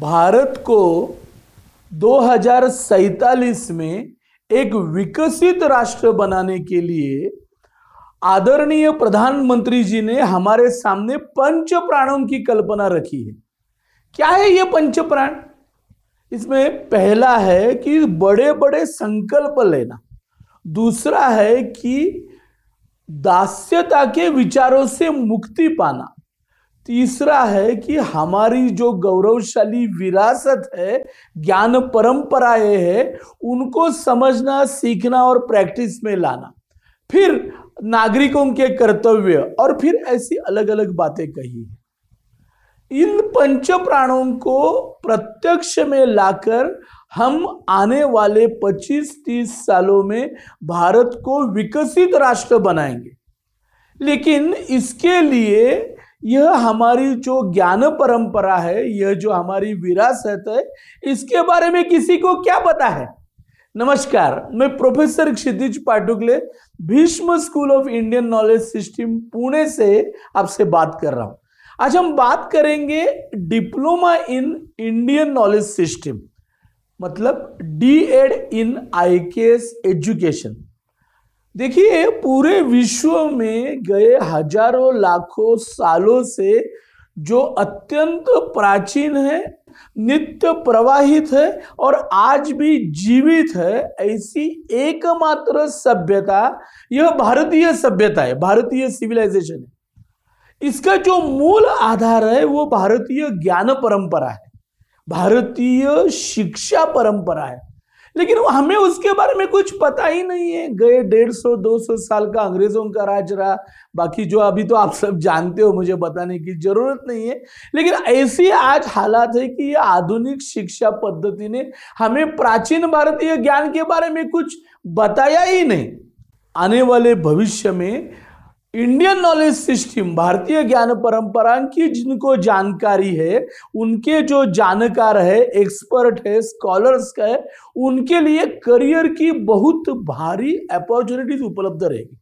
भारत को दो में एक विकसित राष्ट्र बनाने के लिए आदरणीय प्रधानमंत्री जी ने हमारे सामने पंच प्राणों की कल्पना रखी है क्या है ये पंच प्राण इसमें पहला है कि बड़े बड़े संकल्प लेना दूसरा है कि दास्यता के विचारों से मुक्ति पाना तीसरा है कि हमारी जो गौरवशाली विरासत है ज्ञान परंपराएं है उनको समझना सीखना और प्रैक्टिस में लाना फिर नागरिकों के कर्तव्य और फिर ऐसी अलग अलग बातें कही इन पंच प्राणों को प्रत्यक्ष में लाकर हम आने वाले 25-30 सालों में भारत को विकसित राष्ट्र बनाएंगे लेकिन इसके लिए यह हमारी जो ज्ञान परंपरा है यह जो हमारी विरासत है इसके बारे में किसी को क्या पता है नमस्कार मैं professor Kshitij Patukale Bhishma school of Indian knowledge system Pune से आपसे बात कर रहा हूं आज हम बात करेंगे diploma in Indian knowledge system मतलब D Ed in I K S education देखिए पूरे विश्व में गए हजारों लाखों सालों से जो अत्यंत प्राचीन है नित्य प्रवाहित है और आज भी जीवित है ऐसी एकमात्र सभ्यता यह भारतीय सभ्यता है भारतीय सिविलाइजेशन है इसका जो मूल आधार है वो भारतीय ज्ञान परंपरा है भारतीय शिक्षा परंपरा है लेकिन हमें उसके बारे में कुछ पता ही नहीं है गए डेढ़ सौ दो सौ साल का अंग्रेजों का राज रहा बाकी जो अभी तो आप सब जानते हो मुझे बताने की जरूरत नहीं है लेकिन ऐसी आज हालात है कि ये आधुनिक शिक्षा पद्धति ने हमें प्राचीन भारतीय ज्ञान के बारे में कुछ बताया ही नहीं आने वाले भविष्य में इंडियन नॉलेज सिस्टम भारतीय ज्ञान परंपरा की जिनको जानकारी है उनके जो जानकार है एक्सपर्ट है स्कॉलर्स है उनके लिए करियर की बहुत भारी अपॉर्चुनिटीज उपलब्ध रहेगी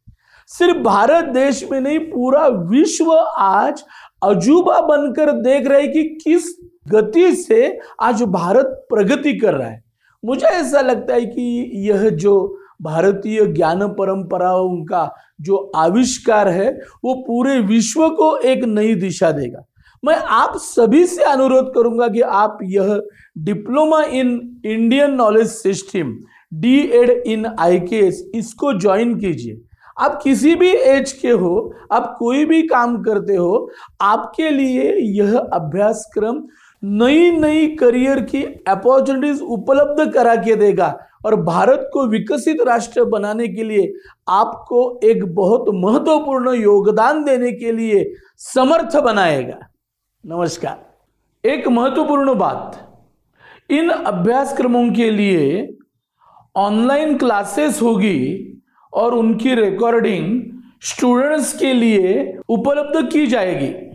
सिर्फ भारत देश में नहीं पूरा विश्व आज अजूबा बनकर देख रहे कि किस गति से आज भारत प्रगति कर रहा है मुझे ऐसा लगता है कि यह जो भारतीय ज्ञान परंपराओं का जो आविष्कार है वो पूरे विश्व को एक नई दिशा देगा मैं आप सभी से अनुरोध करूंगा कि आप यह diploma in Indian knowledge system D Ed in I K S इसको ज्वाइन कीजिए आप किसी भी एज के हो आप कोई भी काम करते हो आपके लिए यह अभ्यासक्रम नई नई करियर की अपॉर्चुनिटीज उपलब्ध करा के देगा और भारत को विकसित राष्ट्र बनाने के लिए आपको एक बहुत महत्वपूर्ण योगदान देने के लिए समर्थ बनाएगा नमस्कार एक महत्वपूर्ण बात इन अभ्यासक्रमों के लिए ऑनलाइन क्लासेस होगी और उनकी रिकॉर्डिंग स्टूडेंट्स के लिए उपलब्ध की जाएगी